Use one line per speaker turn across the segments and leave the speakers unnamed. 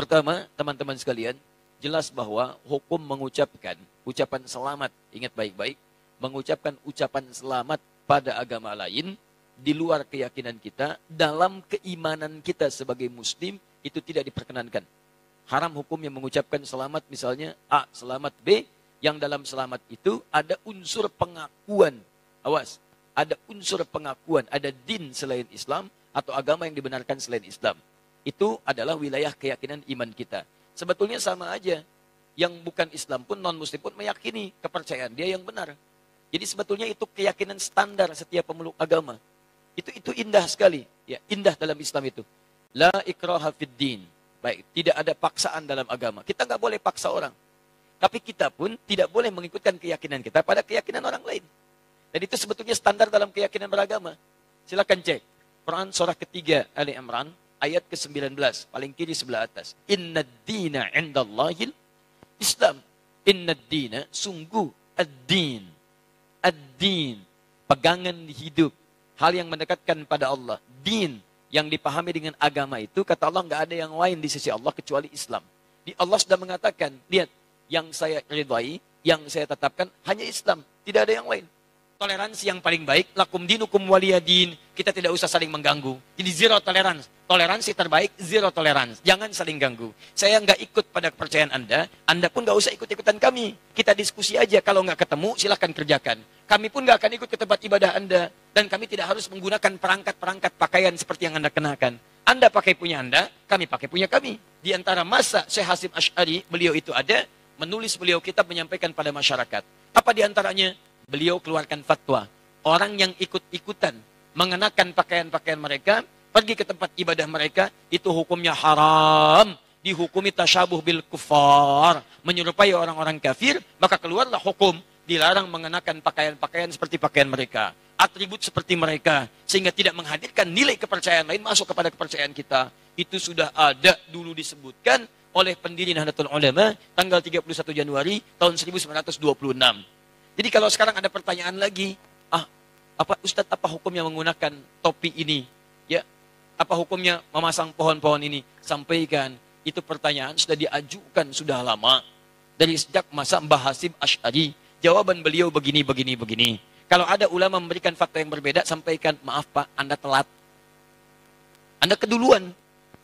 Pertama, teman-teman sekalian, jelas bahwa hukum mengucapkan ucapan selamat, ingat baik-baik, mengucapkan ucapan selamat pada agama lain di luar keyakinan kita, dalam keimanan kita sebagai muslim itu tidak diperkenankan. Haram hukum yang mengucapkan selamat misalnya A, selamat B, yang dalam selamat itu ada unsur pengakuan. Awas, ada unsur pengakuan, ada din selain Islam atau agama yang dibenarkan selain Islam. Itu adalah wilayah keyakinan iman kita. Sebetulnya sama aja. Yang bukan Islam pun, non-muslim pun meyakini kepercayaan dia yang benar. Jadi sebetulnya itu keyakinan standar setiap pemeluk agama. Itu itu indah sekali. Ya, indah dalam Islam itu. La ikraha fid din. Baik, tidak ada paksaan dalam agama. Kita nggak boleh paksa orang. Tapi kita pun tidak boleh mengikutkan keyakinan kita pada keyakinan orang lain. Dan itu sebetulnya standar dalam keyakinan beragama. Silakan cek. Quran surah ketiga Ali Imran ayat ke-19, paling kiri sebelah atas. Inna dina indallahil Islam. Inna dina, sungguh ad-din. Ad-din, pegangan hidup. Hal yang mendekatkan pada Allah. Din, yang dipahami dengan agama itu, kata Allah nggak ada yang lain di sisi Allah kecuali Islam. Di Allah sudah mengatakan, lihat, yang saya ridhai, yang saya tetapkan hanya Islam, tidak ada yang lain toleransi yang paling baik lakum dinukum waliyadin kita tidak usah saling mengganggu jadi zero tolerance toleransi terbaik zero tolerance jangan saling ganggu saya nggak ikut pada kepercayaan anda anda pun nggak usah ikut ikutan kami kita diskusi aja kalau nggak ketemu silahkan kerjakan kami pun nggak akan ikut ke tempat ibadah anda dan kami tidak harus menggunakan perangkat-perangkat pakaian seperti yang anda kenakan anda pakai punya anda kami pakai punya kami di antara masa Syekh Hasim Ash'ari beliau itu ada menulis beliau kitab menyampaikan pada masyarakat apa diantaranya beliau keluarkan fatwa. Orang yang ikut-ikutan mengenakan pakaian-pakaian mereka, pergi ke tempat ibadah mereka, itu hukumnya haram. Dihukumi tasyabuh bil kufar. Menyerupai orang-orang kafir, maka keluarlah hukum. Dilarang mengenakan pakaian-pakaian seperti pakaian mereka. Atribut seperti mereka. Sehingga tidak menghadirkan nilai kepercayaan lain masuk kepada kepercayaan kita. Itu sudah ada dulu disebutkan oleh pendiri Nahdlatul Ulama tanggal 31 Januari tahun 1926. Jadi kalau sekarang ada pertanyaan lagi, ah apa Ustadz apa hukum yang menggunakan topi ini? Ya, apa hukumnya memasang pohon-pohon ini? Sampaikan itu pertanyaan sudah diajukan sudah lama dari sejak masa Mbah Hasim Ash'ari. Jawaban beliau begini, begini, begini. Kalau ada ulama memberikan fakta yang berbeda, sampaikan, maaf Pak, Anda telat. Anda keduluan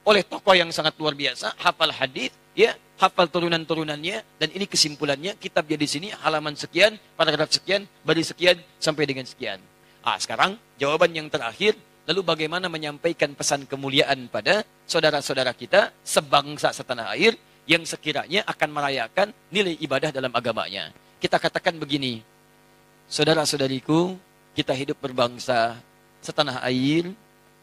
oleh tokoh yang sangat luar biasa, hafal hadis, ya hafal turunan-turunannya dan ini kesimpulannya kitab jadi sini halaman sekian paragraf sekian baris sekian sampai dengan sekian ah sekarang jawaban yang terakhir lalu bagaimana menyampaikan pesan kemuliaan pada saudara-saudara kita sebangsa setanah air yang sekiranya akan merayakan nilai ibadah dalam agamanya kita katakan begini saudara-saudariku kita hidup berbangsa setanah air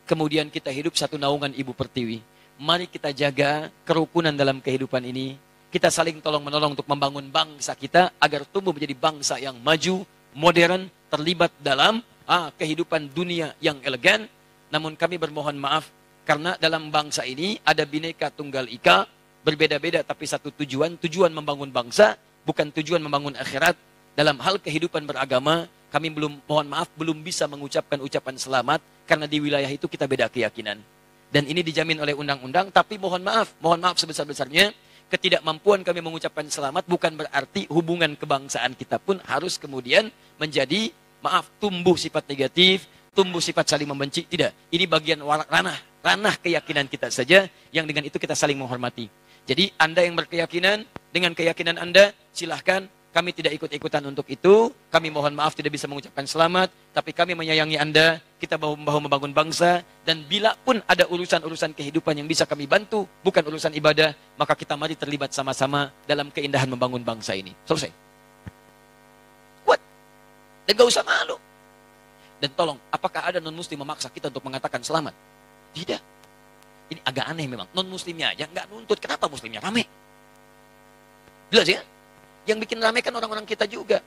kemudian kita hidup satu naungan ibu pertiwi Mari kita jaga kerukunan dalam kehidupan ini. Kita saling tolong-menolong untuk membangun bangsa kita agar tumbuh menjadi bangsa yang maju, modern, terlibat dalam ah, kehidupan dunia yang elegan. Namun kami bermohon maaf karena dalam bangsa ini ada bineka tunggal ika, berbeda-beda tapi satu tujuan, tujuan membangun bangsa, bukan tujuan membangun akhirat. Dalam hal kehidupan beragama, kami belum mohon maaf belum bisa mengucapkan ucapan selamat karena di wilayah itu kita beda keyakinan. Dan ini dijamin oleh undang-undang, tapi mohon maaf, mohon maaf sebesar-besarnya, ketidakmampuan kami mengucapkan selamat bukan berarti hubungan kebangsaan kita pun harus kemudian menjadi, maaf, tumbuh sifat negatif, tumbuh sifat saling membenci. Tidak, ini bagian ranah, ranah keyakinan kita saja, yang dengan itu kita saling menghormati. Jadi Anda yang berkeyakinan, dengan keyakinan Anda, silahkan kami tidak ikut-ikutan untuk itu. Kami mohon maaf tidak bisa mengucapkan selamat. Tapi kami menyayangi Anda. Kita bahu-bahu membangun bangsa. Dan bila pun ada urusan-urusan kehidupan yang bisa kami bantu, bukan urusan ibadah, maka kita mari terlibat sama-sama dalam keindahan membangun bangsa ini. Selesai. Kuat. Dan gak usah malu. Dan tolong, apakah ada non-muslim memaksa kita untuk mengatakan selamat? Tidak. Ini agak aneh memang. Non-muslimnya aja gak nuntut. Kenapa muslimnya rame? Jelas ya? Yang bikin rame kan orang-orang kita juga.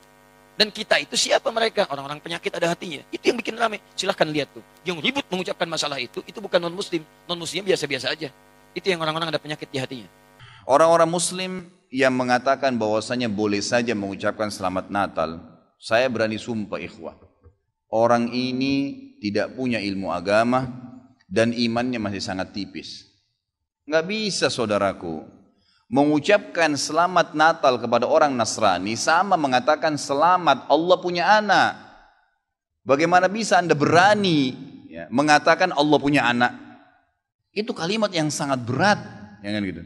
Dan kita itu siapa mereka? Orang-orang penyakit ada hatinya. Itu yang bikin rame. Silahkan lihat tuh. Yang ribut mengucapkan masalah itu, itu bukan non-muslim. Non-muslim biasa-biasa aja. Itu yang orang-orang ada penyakit di hatinya.
Orang-orang muslim yang mengatakan bahwasanya boleh saja mengucapkan selamat Natal, saya berani sumpah ikhwah. Orang ini tidak punya ilmu agama dan imannya masih sangat tipis. Nggak bisa saudaraku, mengucapkan selamat Natal kepada orang Nasrani sama mengatakan selamat Allah punya anak. Bagaimana bisa Anda berani ya, mengatakan Allah punya anak? Itu kalimat yang sangat berat, ya kan gitu.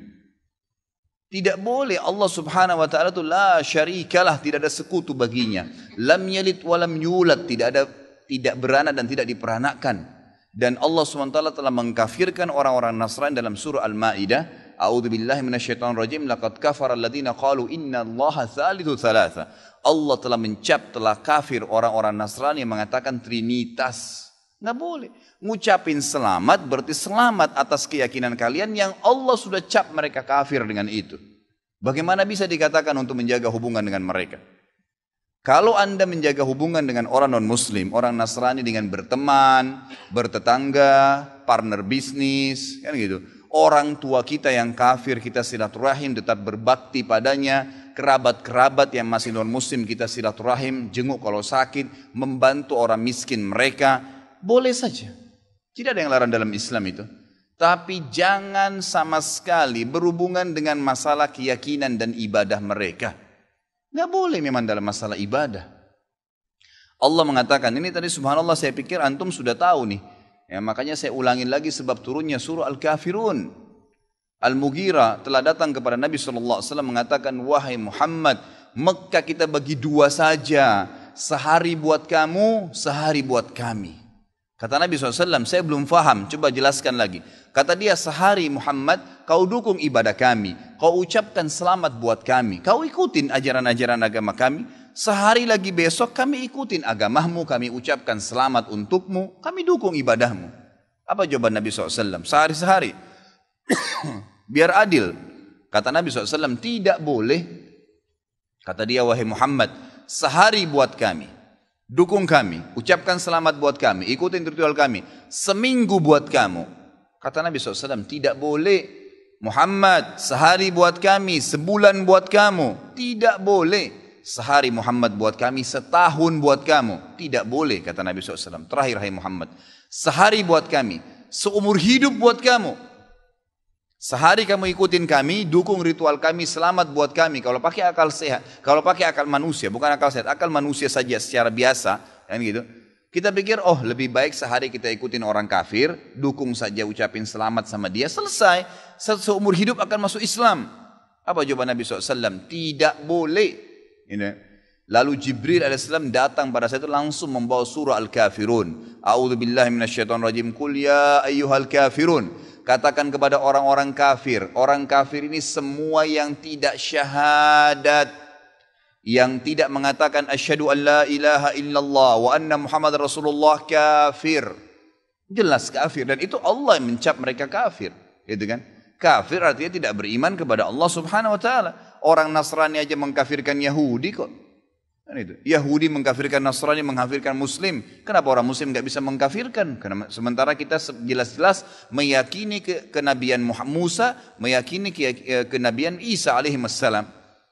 Tidak boleh Allah Subhanahu wa taala itu la syarikalah, tidak ada sekutu baginya. Lam yalid wa lam yulad, tidak ada tidak beranak dan tidak diperanakkan. Dan Allah SWT telah mengkafirkan orang-orang Nasrani dalam surah Al-Maidah A'udzu billahi minasyaitonir rajim laqad kafara alladziina qalu tsalitsu tsalatsa. Allah telah mencap telah kafir orang-orang Nasrani yang mengatakan trinitas. Nggak boleh. Ngucapin selamat berarti selamat atas keyakinan kalian yang Allah sudah cap mereka kafir dengan itu. Bagaimana bisa dikatakan untuk menjaga hubungan dengan mereka? Kalau Anda menjaga hubungan dengan orang non-muslim, orang Nasrani dengan berteman, bertetangga, partner bisnis, kan gitu orang tua kita yang kafir kita silaturahim tetap berbakti padanya, kerabat-kerabat yang masih non muslim kita silaturahim, jenguk kalau sakit, membantu orang miskin mereka, boleh saja. Tidak ada yang larang dalam Islam itu. Tapi jangan sama sekali berhubungan dengan masalah keyakinan dan ibadah mereka. Nggak boleh memang dalam masalah ibadah. Allah mengatakan, ini tadi subhanallah saya pikir antum sudah tahu nih Ya, makanya saya ulangin lagi sebab turunnya surah Al-Kafirun. al Mugira telah datang kepada Nabi SAW mengatakan, Wahai Muhammad, Mekah kita bagi dua saja. Sehari buat kamu, sehari buat kami. Kata Nabi SAW, saya belum faham, coba jelaskan lagi. Kata dia, sehari Muhammad, kau dukung ibadah kami. Kau ucapkan selamat buat kami. Kau ikutin ajaran-ajaran agama kami sehari lagi besok kami ikutin agamamu, kami ucapkan selamat untukmu, kami dukung ibadahmu. Apa jawaban Nabi SAW? Sehari-sehari. Biar adil. Kata Nabi SAW, tidak boleh. Kata dia, wahai Muhammad, sehari buat kami. Dukung kami, ucapkan selamat buat kami, ikutin ritual kami. Seminggu buat kamu. Kata Nabi SAW, tidak boleh. Muhammad, sehari buat kami, sebulan buat kamu. Tidak boleh sehari Muhammad buat kami, setahun buat kamu. Tidak boleh, kata Nabi SAW. Terakhir, hai Muhammad. Sehari buat kami, seumur hidup buat kamu. Sehari kamu ikutin kami, dukung ritual kami, selamat buat kami. Kalau pakai akal sehat, kalau pakai akal manusia, bukan akal sehat, akal manusia saja secara biasa, kan gitu. Kita pikir, oh lebih baik sehari kita ikutin orang kafir, dukung saja ucapin selamat sama dia, selesai. Seumur hidup akan masuk Islam. Apa jawaban Nabi SAW? Tidak boleh. Ini. Lalu Jibril alaihissalam datang pada saat itu langsung membawa surah Al-Kafirun. A'udzu billahi rajim. Qul ya ayyuhal kafirun. Katakan kepada orang-orang kafir. Orang kafir ini semua yang tidak syahadat yang tidak mengatakan asyhadu an la ilaha illallah wa anna Muhammad Rasulullah kafir. Jelas kafir dan itu Allah yang mencap mereka kafir, gitu kan? Kafir artinya tidak beriman kepada Allah Subhanahu wa taala orang Nasrani aja mengkafirkan Yahudi kok. Kan itu. Yahudi mengkafirkan Nasrani, mengkafirkan Muslim. Kenapa orang Muslim nggak bisa mengkafirkan? Karena sementara kita jelas-jelas meyakini ke kenabian Muhammad Musa, meyakini ke e, kenabian Isa alaihissalam.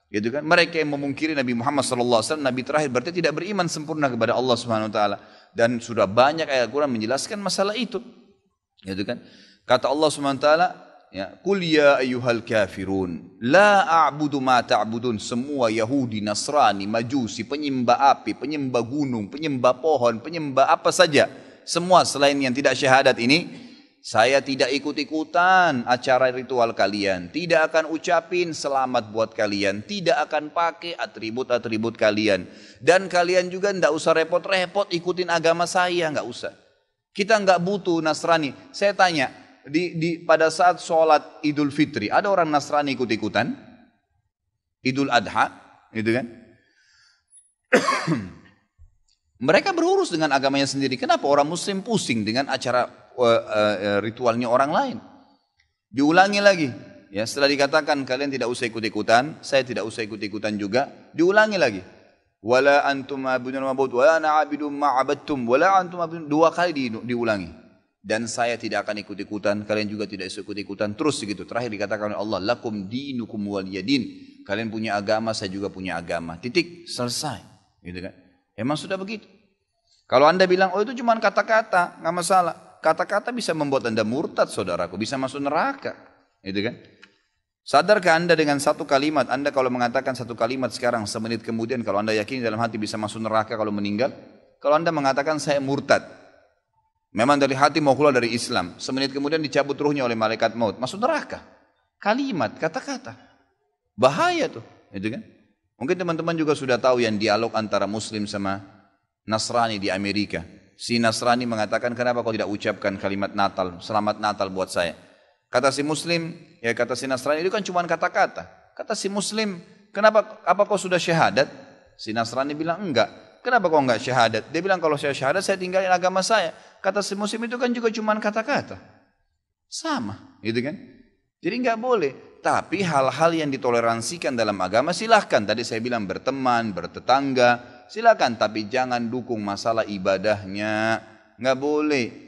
Gitu kan? Mereka yang memungkiri Nabi Muhammad SAW, Nabi terakhir berarti tidak beriman sempurna kepada Allah Subhanahu Wa Taala. Dan sudah banyak ayat quran menjelaskan masalah itu. Gitu kan? Kata Allah Subhanahu Wa Taala, ya kul ya ayyuhal kafirun la a'budu ma ta'budun semua Yahudi Nasrani Majusi penyembah api penyembah gunung penyembah pohon penyembah apa saja semua selain yang tidak syahadat ini saya tidak ikut-ikutan acara ritual kalian. Tidak akan ucapin selamat buat kalian. Tidak akan pakai atribut-atribut kalian. Dan kalian juga tidak usah repot-repot ikutin agama saya. nggak usah. Kita nggak butuh Nasrani. Saya tanya, di, di pada saat sholat Idul Fitri ada orang Nasrani ikut ikutan Idul Adha gitu kan mereka berurus dengan agamanya sendiri kenapa orang Muslim pusing dengan acara uh, uh, ritualnya orang lain diulangi lagi ya setelah dikatakan kalian tidak usah ikut ikutan saya tidak usah ikut ikutan juga diulangi lagi wala antum abidun ma'abud, wala ana abidum ma'abattum wala antum abidun dua kali di, diulangi dan saya tidak akan ikut-ikutan, kalian juga tidak ikut-ikutan, terus begitu. Terakhir dikatakan oleh Allah, lakum dinukum waliyadin. Kalian punya agama, saya juga punya agama. Titik, selesai. Gitu kan? Emang sudah begitu. Kalau anda bilang, oh itu cuma kata-kata, nggak masalah. Kata-kata bisa membuat anda murtad, saudaraku, bisa masuk neraka. Gitu kan? Sadarkah anda dengan satu kalimat? Anda kalau mengatakan satu kalimat sekarang, semenit kemudian, kalau anda yakin dalam hati bisa masuk neraka kalau meninggal, kalau anda mengatakan saya murtad, Memang dari hati mau keluar dari Islam. Semenit kemudian dicabut ruhnya oleh malaikat maut. Masuk neraka. Kalimat, kata-kata. Bahaya tuh. Itu kan? Mungkin teman-teman juga sudah tahu yang dialog antara Muslim sama Nasrani di Amerika. Si Nasrani mengatakan kenapa kau tidak ucapkan kalimat Natal, selamat Natal buat saya. Kata si Muslim, ya kata si Nasrani itu kan cuma kata-kata. Kata si Muslim, kenapa apa kau sudah syahadat? Si Nasrani bilang enggak. Kenapa kau nggak syahadat? Dia bilang kalau saya syahadat saya tinggalin agama saya. Kata si muslim itu kan juga cuma kata-kata. Sama, gitu kan? Jadi nggak boleh. Tapi hal-hal yang ditoleransikan dalam agama silahkan. Tadi saya bilang berteman, bertetangga, silahkan. Tapi jangan dukung masalah ibadahnya. Nggak boleh.